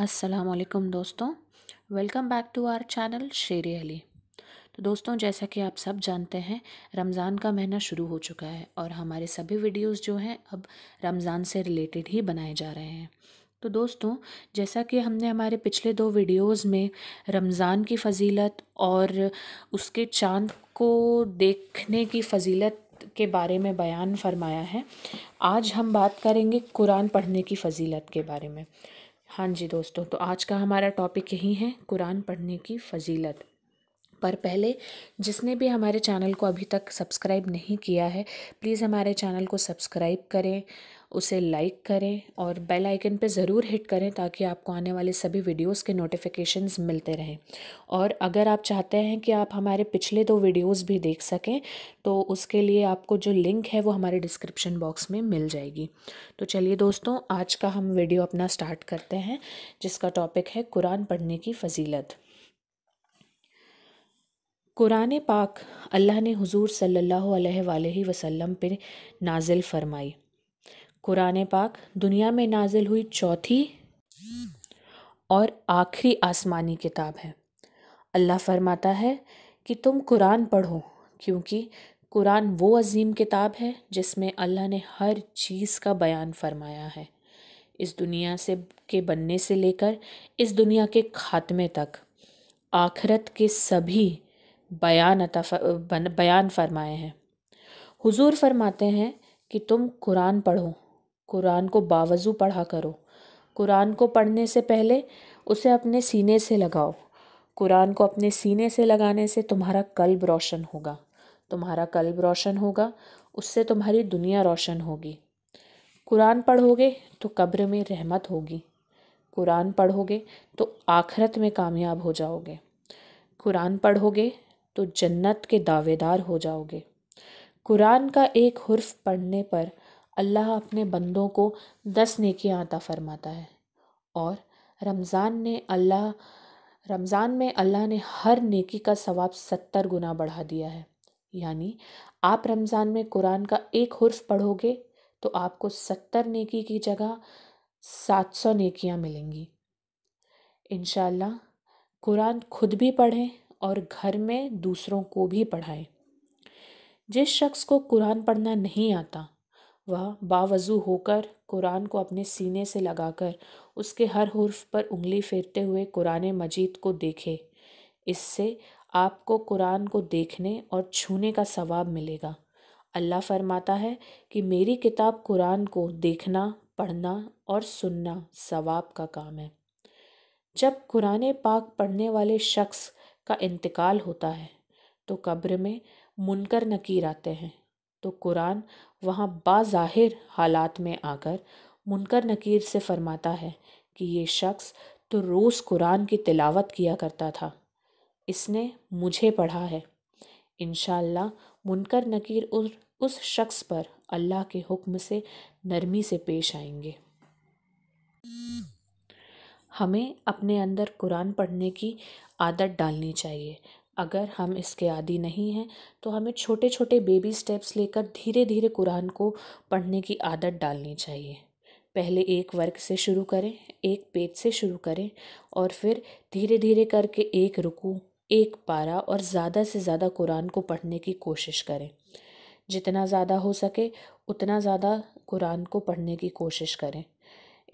अस्सलाम दोस्तों welcome back to our channel Sher Ali तो दोस्तों जैसा कि आप सब जानते हैं रमज़ान का महीना शुरू हो चुका है और हमारे सभी वीडियोस जो हैं अब रमज़ान से रिलेटेड ही बनाए जा रहे हैं तो दोस्तों जैसा कि हमने हमारे पिछले दो वीडियोस में रमज़ान की फ़जीलत और उसके चांद को देखने की फ़जीलत के बारे में बयान फरमाया है आज हम बात करेंगे कुरान पढ़ने की फ़जीलत के बारे में हाँ जी दोस्तों तो आज का हमारा टॉपिक यही है कुरान पढ़ने की फ़जीलत पर पहले जिसने भी हमारे चैनल को अभी तक सब्सक्राइब नहीं किया है प्लीज़ हमारे चैनल को सब्सक्राइब करें उसे लाइक करें और बेल आइकन पर ज़रूर हिट करें ताकि आपको आने वाले सभी वीडियोस के नोटिफिकेशंस मिलते रहें और अगर आप चाहते हैं कि आप हमारे पिछले दो वीडियोस भी देख सकें तो उसके लिए आपको जो लिंक है वो हमारे डिस्क्रिप्शन बॉक्स में मिल जाएगी तो चलिए दोस्तों आज का हम वीडियो अपना स्टार्ट करते हैं जिसका टॉपिक है कुरान पढ़ने की फजीलत कुरान पाक अल्लाह ने हुजूर सल्लल्लाहु अलैहि वसल्लम पर नाजिल फरमाई कुरान पाक दुनिया में नाजिल हुई चौथी और आखिरी आसमानी किताब है अल्लाह फरमाता है कि तुम कुरान पढ़ो क्योंकि कुरान वो अजीम किताब है जिसमें अल्लाह ने हर चीज़ का बयान फरमाया है इस दुनिया से के बनने से लेकर इस दुनिया के खात्मे तक आखरत के सभी बयान अता बयान फरमाए हैं हुजूर फरमाते हैं कि तुम कुरान पढ़ो कुरान को बावजू पढ़ा करो कुरान को पढ़ने से पहले उसे अपने सीने से लगाओ कुरान को अपने सीने से लगाने से तुम्हारा कल्ब रोशन होगा तुम्हारा कल्ब रोशन होगा उससे तुम्हारी दुनिया रोशन होगी कुरान पढ़ोगे तो कब्र में रहमत होगी कुरान पढ़ोगे तो आखरत में कामयाब हो जाओगे कुरान पढ़ोगे तो जन्नत के दावेदार हो जाओगे कुरान का एक हर्फ पढ़ने पर अल्लाह अपने बंदों को दस नेकियां आता फरमाता है और रमज़ान ने अल्लाह रमज़ान में अल्लाह ने हर नेकी का सवाब सत्तर गुना बढ़ा दिया है यानी आप रमज़ान में कुरान का एक हर्फ पढ़ोगे तो आपको सत्तर नेकी की जगह सात सौ नेकियाँ मिलेंगी इन कुरान खुद भी पढ़ें और घर में दूसरों को भी पढ़ाए जिस शख्स को कुरान पढ़ना नहीं आता वह बावजू होकर कुरान को अपने सीने से लगाकर उसके हर हर्फ पर उंगली फेरते हुए कुरान मजीद को देखे इससे आपको कुरान को देखने और छूने का सवाब मिलेगा अल्लाह फरमाता है कि मेरी किताब कुरान को देखना पढ़ना और सुनना सवाब का काम है जब कुरान पाक पढ़ने वाले शख्स का इंतकाल होता है तो कब्र में मुनकर नकीर आते हैं तो कुरान वहाँ बाहिर हालात में आकर मुनकर नकीर से फरमाता है कि ये शख्स तो रोज़ कुरान की तिलावत किया करता था इसने मुझे पढ़ा है इन मुनकर नकीर उस उस शख्स पर अल्लाह के हुक्म से नरमी से पेश आएंगे हमें अपने अंदर कुरान पढ़ने की आदत डालनी चाहिए अगर हम इसके आदि नहीं हैं तो हमें छोटे छोटे बेबी स्टेप्स लेकर धीरे धीरे कुरान को पढ़ने की आदत डालनी चाहिए पहले एक वर्क से शुरू करें एक पेज से शुरू करें और फिर धीरे धीरे करके एक रुकू एक पारा और ज़्यादा से ज़्यादा कुरान को पढ़ने की कोशिश करें जितना ज़्यादा हो सके उतना ज़्यादा कुरान को पढ़ने की कोशिश करें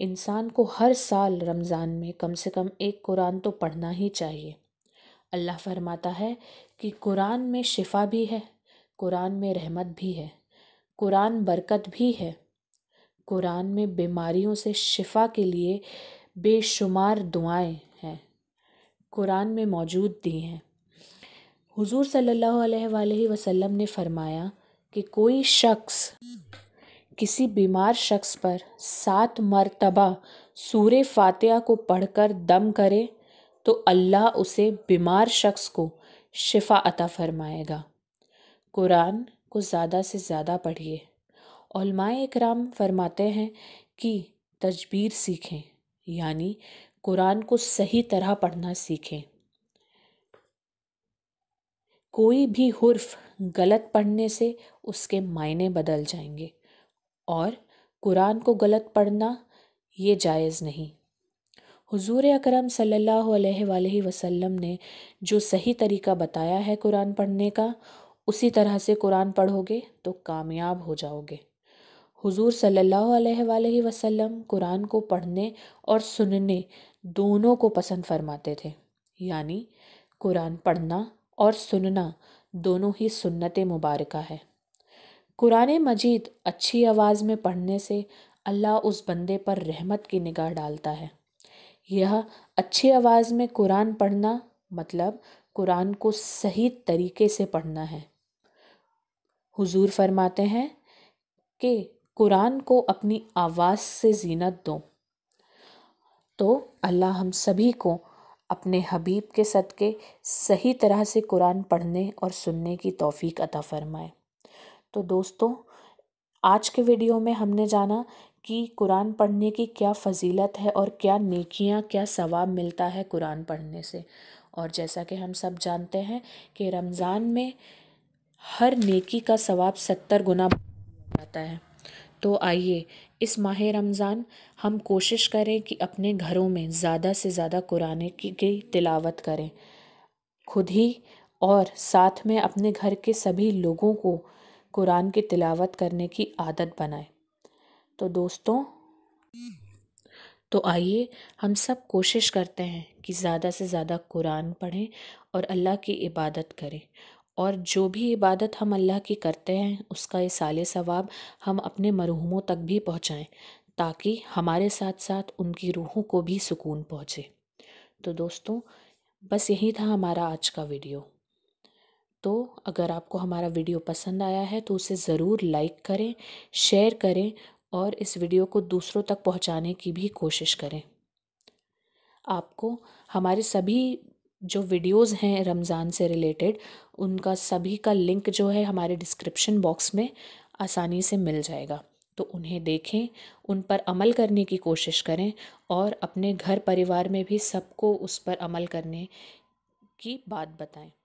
इंसान को हर साल रमज़ान में कम से कम एक कुरान तो पढ़ना ही चाहिए अल्लाह फरमाता है कि कुरान में शिफा भी है कुरान में रहमत भी है कुरान बरकत भी है कुरान में बीमारियों से शिफा के लिए बेशुमार दुआएं हैं कुरान में मौजूद दी हैं हुजूर सल्लल्लाहु अलैहि वसल्लम ने फरमाया कि कोई शख्स किसी बीमार शख्स पर सात मरतबा सूर फातिहा को पढ़कर दम करे तो अल्लाह उसे बीमार शख्स को शिफा अता फरमाएगा कुरान को ज़्यादा से ज़्यादा पढ़िए इकराम फरमाते हैं कि तजबीर सीखें यानी कुरान को सही तरह पढ़ना सीखें कोई भी हर्फ़ गलत पढ़ने से उसके मायने बदल जाएंगे और कुरान को गलत पढ़ना ये जायज़ नहीं हुजूर अकरम सल्लल्लाहु अलैहि वसल्लम ने जो सही तरीका बताया है कुरान पढ़ने का उसी तरह से कुरान पढ़ोगे तो कामयाब हो जाओगे हुजूर सल्लल्लाहु अलैहि वसल्लम कुरान को पढ़ने और सुनने दोनों को पसंद फरमाते थे यानी कुरान पढ़ना और सुनना दोनों ही सुन्नत मुबारका है कुरान मजीद अच्छी आवाज़ में पढ़ने से अल्लाह उस बंदे पर रहमत की निगाह डालता है यह अच्छी आवाज़ में कुरान पढ़ना मतलब कुरान को सही तरीके से पढ़ना है हुजूर फरमाते हैं कि कुरान को अपनी आवाज़ से जीनत दो तो अल्लाह हम सभी को अपने हबीब के सदक़े सही तरह से कुरान पढ़ने और सुनने की तौफीक अता फरमाएँ तो दोस्तों आज के वीडियो में हमने जाना कि कुरान पढ़ने की क्या फजीलत है और क्या नेकियां क्या सवाब मिलता है कुरान पढ़ने से और जैसा कि हम सब जानते हैं कि रमज़ान में हर नेकी का सवाब सत्तर गुना जाता है तो आइए इस माह रमज़ान हम कोशिश करें कि अपने घरों में ज़्यादा से ज़्यादा कुरान की, की तिलावत करें खुद ही और साथ में अपने घर के सभी लोगों को कुरान की तिलावत करने की आदत बनाएं तो दोस्तों तो आइए हम सब कोशिश करते हैं कि ज़्यादा से ज़्यादा कुरान पढ़ें और अल्लाह की इबादत करें और जो भी इबादत हम अल्लाह की करते हैं उसका ये साल सवाब हम अपने मरहूमों तक भी पहुँचाएँ ताकि हमारे साथ साथ उनकी रूहों को भी सुकून पहुँचे तो दोस्तों बस यही था हमारा आज का वीडियो तो अगर आपको हमारा वीडियो पसंद आया है तो उसे ज़रूर लाइक करें शेयर करें और इस वीडियो को दूसरों तक पहुंचाने की भी कोशिश करें आपको हमारे सभी जो वीडियोस हैं रमज़ान से रिलेटेड उनका सभी का लिंक जो है हमारे डिस्क्रिप्शन बॉक्स में आसानी से मिल जाएगा तो उन्हें देखें उन पर अमल करने की कोशिश करें और अपने घर परिवार में भी सबको उस पर अमल करने की बात बताएं